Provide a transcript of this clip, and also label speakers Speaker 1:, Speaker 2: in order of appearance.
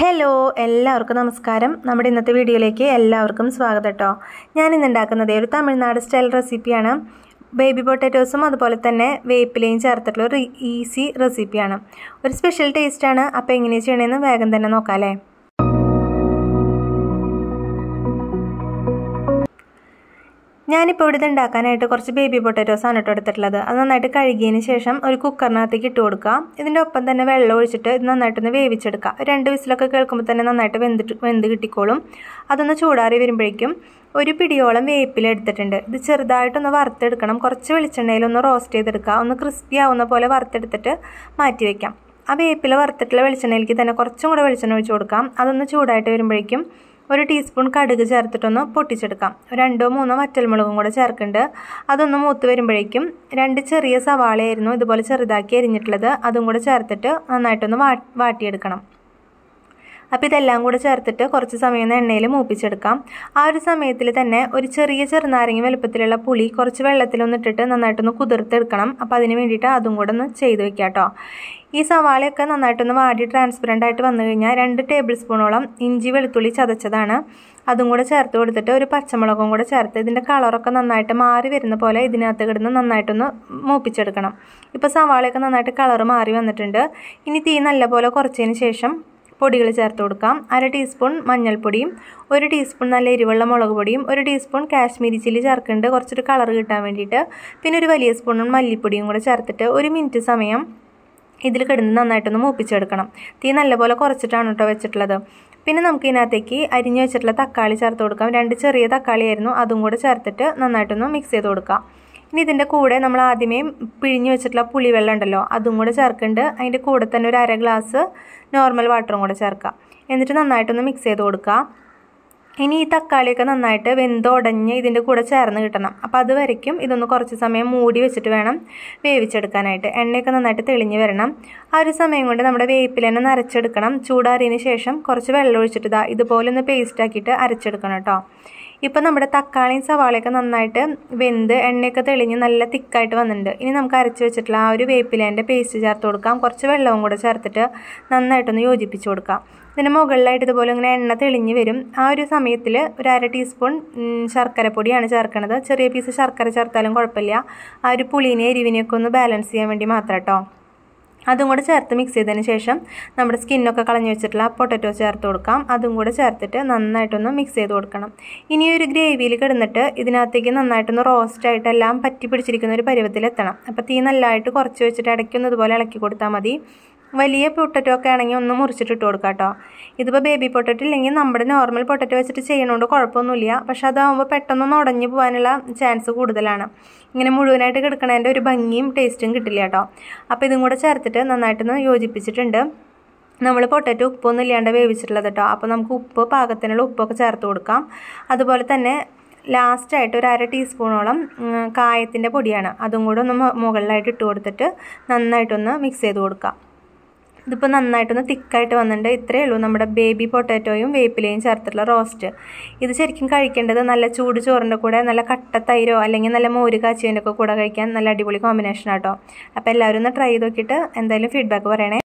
Speaker 1: hello എല്ലാവർക്കും നമസ്കാരം നമ്മുടെ ഇന്നത്തെ വീഡിയോയിലേക്ക് എല്ലാവർക്കും സ്വാഗതം കേട്ടോ ഞാൻ ഇന്ന് ഉണ്ടാക്കുന്നത് ഒരു തമിഴ്നാട് സ്റ്റൈൽ റെസിപ്പിയാണ് ബേബി പൊട്ടറ്റോസും അതുപോലെ തന്നെ വേപ്പിലയും ചേർത്തിട്ടുള്ള ഒരു ഈസി റെസിപ്പിയാണ് ഒരു സ്പെഷ്യൽ ടേസ്റ്റാണ് അപ്പോൾ എങ്ങനെയാണ് ചെയ്യണമെന്ന് വേഗം തന്നെ നോക്കാം അല്ലേ ഞാനിപ്പോൾ ഇവിടുത്തെ ഉണ്ടാക്കാനായിട്ട് കുറച്ച് ബേബി പൊട്ടറ്റോസ് ആണ് കേട്ടോ എടുത്തിട്ടുള്ളത് അത് നന്നായിട്ട് കഴുകിയതിന് ശേഷം ഒരു കുക്കറിനകത്തേക്ക് ഇട്ട് കൊടുക്കുക ഇതിൻ്റെ ഒപ്പം തന്നെ വെള്ളം ഒഴിച്ചിട്ട് ഇത് നന്നായിട്ടൊന്ന് വേവിച്ചെടുക്കുക രണ്ട് വിസിലൊക്കെ കേൾക്കുമ്പോൾ തന്നെ നന്നായിട്ട് വെന്തിട്ട് വെന്ത് കിട്ടിക്കോളും അതൊന്ന് ചൂടാറി വരുമ്പോഴേക്കും ഒരു പിടിയോളം വേപ്പിലെടുത്തിട്ടുണ്ട് ഇത് ചെറുതായിട്ടൊന്ന് വറുത്തെടുക്കണം കുറച്ച് വെളിച്ചെണ്ണയിൽ ഒന്ന് റോസ്റ്റ് ചെയ്തെടുക്കുക ഒന്ന് ക്രിസ്പി ആവുന്ന പോലെ വറുത്തെടുത്തിട്ട് മാറ്റി വയ്ക്കാം ആ വേപ്പിൽ വറുത്തിട്ടുള്ള വെളിച്ചെണ്ണയിലേക്ക് തന്നെ കുറച്ചും കൂടെ വെളിച്ചെണ്ണ ഒഴിച്ച് കൊടുക്കാം അതൊന്ന് ചൂടായിട്ട് വരുമ്പോഴേക്കും ഒരു ടീസ്പൂൺ കടുക് ചേർത്തിട്ടൊന്ന് പൊട്ടിച്ചെടുക്കാം രണ്ടോ മൂന്നോ വറ്റൽമുളകും കൂടെ ചേർക്കുന്നുണ്ട് അതൊന്ന് മൂത്ത് വരുമ്പോഴേക്കും രണ്ട് ചെറിയ സവാളയായിരുന്നു ഇതുപോലെ ചെറുതാക്കി അരിഞ്ഞിട്ടുള്ളത് അതും കൂടെ ചേർത്തിട്ട് നന്നായിട്ടൊന്ന് വാട്ടിയെടുക്കണം അപ്പോൾ ഇതെല്ലാം കൂടെ ചേർത്തിട്ട് കുറച്ച് സമയം എണ്ണയിൽ മൂപ്പിച്ചെടുക്കാം ആ ഒരു സമയത്തിൽ തന്നെ ഒരു ചെറിയ ചെറുനാരങ്ങി വലുപ്പത്തിലുള്ള പുളി കുറച്ച് വെള്ളത്തിലൊന്നിട്ടിട്ട് നന്നായിട്ടൊന്ന് കുതിർത്തെടുക്കണം അപ്പോൾ അതിന് വേണ്ടിയിട്ട് അതും കൂടെ ഒന്ന് ചെയ്ത് വെക്കാം കേട്ടോ ഈ സവാളയൊക്കെ നന്നായിട്ടൊന്ന് വാടി ട്രാൻസ്പെറൻ്റ് ആയിട്ട് വന്നു കഴിഞ്ഞാൽ രണ്ട് ടേബിൾ സ്പൂണോളം ഇഞ്ചി വെളുത്തുള്ളി ചതച്ചതാണ് അതും കൂടെ ചേർത്ത് കൊടുത്തിട്ട് ഒരു പച്ചമുളകും കൂടെ ചേർത്ത് ഇതിൻ്റെ കളറൊക്കെ നന്നായിട്ട് മാറി വരുന്ന പോലെ ഇതിനകത്ത് കിടന്ന് നന്നായിട്ടൊന്ന് മൂപ്പിച്ചെടുക്കണം ഇപ്പോൾ സവാളയൊക്കെ നന്നായിട്ട് കളർ മാറി വന്നിട്ടുണ്ട് ഇനി തീ നല്ലപോലെ കുറച്ചതിന് ശേഷം പൊടികൾ ചേർത്ത് കൊടുക്കാം അര ടീസ്പൂൺ മഞ്ഞൾപ്പൊടിയും ഒരു ടീസ്പൂൺ നല്ല എരിവുള്ള മുളക് പൊടിയും ഒരു ടീസ്പൂൺ കാശ്മീരി ചില്ലി ചേർക്കുന്നുണ്ട് കുറച്ചൊരു കളർ കിട്ടാൻ വേണ്ടിയിട്ട് പിന്നെ ഒരു വലിയ സ്പൂണും മല്ലിപ്പൊടിയും കൂടെ ചേർത്തിട്ട് ഒരു മിനിറ്റ് സമയം ഇതിൽ കിടന്ന് നന്നായിട്ടൊന്ന് മൂപ്പിച്ചെടുക്കണം തീ നല്ലപോലെ കുറച്ചിട്ടാണ് കേട്ടോ വെച്ചിട്ടുള്ളത് പിന്നെ നമുക്ക് ഇതിനകത്തേക്ക് അരിഞ്ഞു വെച്ചിട്ടുള്ള തക്കാളി ചേർത്ത് കൊടുക്കാം രണ്ട് ചെറിയ തക്കാളിയായിരുന്നു അതും കൂടെ ചേർത്തിട്ട് നന്നായിട്ടൊന്ന് മിക്സ് ചെയ്ത് കൊടുക്കാം ഇനി ഇതിൻ്റെ കൂടെ നമ്മൾ ആദ്യമേ പിഴിഞ്ഞ് വെച്ചിട്ടുള്ള പുളിവെള്ളം ഉണ്ടല്ലോ അതും കൂടെ ചേർക്കുന്നുണ്ട് അതിൻ്റെ കൂടെ തന്നെ ഒരു അര ഗ്ലാസ് നോർമൽ വാട്ടറും കൂടെ ചേർക്കാം എന്നിട്ട് നന്നായിട്ടൊന്ന് മിക്സ് ചെയ്ത് കൊടുക്കുക ഇനി ഈ തക്കാളിയൊക്കെ നന്നായിട്ട് വെന്തുടഞ്ഞ് ഇതിൻ്റെ കൂടെ ചേർന്ന് കിട്ടണം അപ്പോൾ അത് വരയ്ക്കും ഇതൊന്ന് കുറച്ച് സമയം മൂടി വെച്ചിട്ട് വേണം വേവിച്ചെടുക്കാനായിട്ട് എണ്ണയൊക്കെ നന്നായിട്ട് തെളിഞ്ഞ് വരണം ആ ഒരു സമയം കൊണ്ട് നമ്മുടെ തന്നെ നരച്ചെടുക്കണം ചൂടാറിയതിന് ശേഷം കുറച്ച് വെള്ളം ഒഴിച്ചിട്ട് ഇതാ ഇതുപോലെ ഒന്ന് പേസ്റ്റ് ആക്കിയിട്ട് അരച്ചെടുക്കണം കേട്ടോ ഇപ്പം നമ്മുടെ തക്കാളിയും സവാളയൊക്കെ നന്നായിട്ട് വെന്ത് എണ്ണയൊക്കെ തെളിഞ്ഞ് നല്ല തിക്കായിട്ട് വന്നിട്ടുണ്ട് ഇനി നമുക്ക് അരച്ച് വെച്ചിട്ടുള്ള ആ ഒരു വേപ്പിലേൻ്റെ പേസ്റ്റ് ചേർത്ത് കൊടുക്കാം കുറച്ച് വെള്ളവും കൂടെ ചേർത്തിട്ട് നന്നായിട്ടൊന്ന് യോജിപ്പിച്ച് കൊടുക്കാം ഇതിന് മുകളിലായിട്ട് ഇതുപോലെ ഇങ്ങനെ എണ്ണ തെളിഞ്ഞ് വരും ആ ഒരു സമയത്തിൽ ഒരു അര ടീസ്പൂൺ ശർക്കര പൊടിയാണ് ചേർക്കണത് ചെറിയ പീസ് ശർക്കര ചേർത്താലും കുഴപ്പമില്ല ആ ഒരു പുളീനെ എരിവിനെയൊക്കെ ഒന്ന് ബാലൻസ് ചെയ്യാൻ വേണ്ടി മാത്രം കേട്ടോ അതും കൂടെ ചേർത്ത് മിക്സ് ചെയ്തതിന് ശേഷം നമ്മുടെ സ്കിന്നൊക്കെ കളഞ്ഞു വെച്ചിട്ടുള്ള പൊട്ടറ്റോ ചേർത്ത് കൊടുക്കാം അതും കൂടെ ചേർത്തിട്ട് നന്നായിട്ടൊന്ന് മിക്സ് ചെയ്ത് കൊടുക്കണം ഇനി ഒരു ഗ്രേവിയിൽ കിടന്നിട്ട് ഇതിനകത്തേക്ക് നന്നായിട്ടൊന്ന് റോസ്റ്റായിട്ട് എല്ലാം പറ്റി പിടിച്ചിരിക്കുന്ന ഒരു പരുവത്തിലെത്തണം അപ്പോൾ തീ നല്ലതായിട്ട് കുറച്ച് വെച്ചിട്ട് ഇടയ്ക്കൊന്ന് ഇതുപോലെ ഇളക്കി കൊടുത്താൽ മതി വലിയ പൊട്ടറ്റോ ഒക്കെ ആണെങ്കിൽ ഒന്ന് മുറിച്ചിട്ട് ഇട്ട് കൊടുക്കാം കേട്ടോ ഇതിപ്പോൾ ബേബി പൊട്ടറ്റോ ഇല്ലെങ്കിൽ നമ്മുടെ നോർമൽ പൊട്ടറ്റോ വെച്ചിട്ട് ചെയ്യണോണ്ട് കുഴപ്പമൊന്നുമില്ല പക്ഷെ അതാവുമ്പോൾ പെട്ടെന്നൊന്ന് ഉടഞ്ഞു പോകാനുള്ള ചാൻസ് കൂടുതലാണ് ഇങ്ങനെ മുഴുവനായിട്ട് കിടക്കണതിൻ്റെ ഒരു ഭംഗിയും ടേസ്റ്റും കിട്ടില്ല കേട്ടോ അപ്പോൾ ഇതും കൂടെ ചേർത്തിട്ട് നന്നായിട്ടൊന്ന് യോജിപ്പിച്ചിട്ടുണ്ട് നമ്മൾ പൊട്ടറ്റോ ഉപ്പൊന്നും ഇല്ലാണ്ട് വേവിച്ചിട്ടുള്ളത് കേട്ടോ അപ്പോൾ നമുക്ക് ഉപ്പ് പാകത്തിനുള്ള ഉപ്പൊക്കെ ചേർത്ത് കൊടുക്കാം അതുപോലെ തന്നെ ലാസ്റ്റായിട്ട് ഒരു അര ടീസ്പൂണോളം കായത്തിൻ്റെ പൊടിയാണ് അതും കൂടെ ഒന്ന് മുകളിലായിട്ട് ഇട്ട് കൊടുത്തിട്ട് നന്നായിട്ടൊന്ന് മിക്സ് ചെയ്ത് കൊടുക്കാം ഇതിപ്പോൾ നന്നായിട്ടൊന്ന് തിക്കായിട്ട് വന്നിട്ടുണ്ട് ഇത്രയേ ഉള്ളൂ നമ്മുടെ ബേബി പൊട്ടാറ്റോയും വേപ്പിലയും ചേർത്തിട്ടുള്ള റോസ്റ്റ് ഇത് ശരിക്കും കഴിക്കേണ്ടത് നല്ല ചൂട് ചോറിൻ്റെ കൂടെ നല്ല കട്ട തൈരോ അല്ലെങ്കിൽ നല്ല മോര് കാച്ചിൻ്റെ ഒക്കെ കൂടെ കഴിക്കാൻ നല്ല അടിപൊളി കോമ്പിനേഷൻ ആട്ടോ അപ്പോൾ എല്ലാവരും ഒന്ന് ട്രൈ ചെയ്ത് നോക്കിയിട്ട് എന്തായാലും ഫീഡ്ബാക്ക് പറയണേ